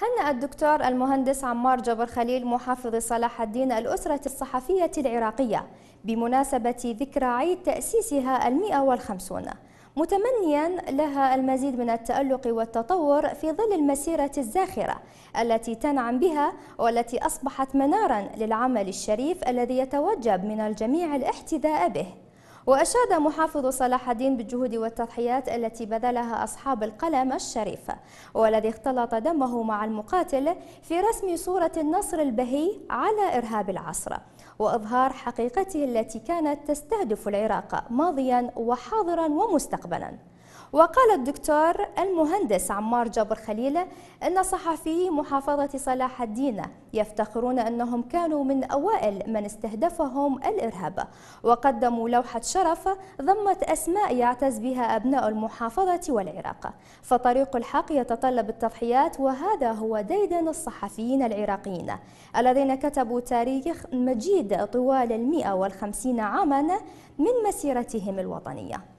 هنأ الدكتور المهندس عمار جبر خليل محافظ صلاح الدين الأسرة الصحفية العراقية بمناسبة ذكرى عيد تأسيسها المئة والخمسون متمنيا لها المزيد من التألق والتطور في ظل المسيرة الزاخرة التي تنعم بها والتي أصبحت منارا للعمل الشريف الذي يتوجب من الجميع الاحتذاء به وأشاد محافظ صلاح الدين بالجهود والتضحيات التي بذلها أصحاب القلم الشريف والذي اختلط دمه مع المقاتل في رسم صورة النصر البهي على إرهاب العصر وإظهار حقيقته التي كانت تستهدف العراق ماضيا وحاضرا ومستقبلا وقال الدكتور المهندس عمار جابر خليل أن صحفي محافظة صلاح الدين يفتخرون أنهم كانوا من أوائل من استهدفهم الإرهاب وقدموا لوحة شرف ضمت أسماء يعتز بها أبناء المحافظة والعراق فطريق الحق يتطلب التضحيات وهذا هو ديدن الصحفيين العراقيين الذين كتبوا تاريخ مجيد طوال المئة والخمسين عاما من مسيرتهم الوطنية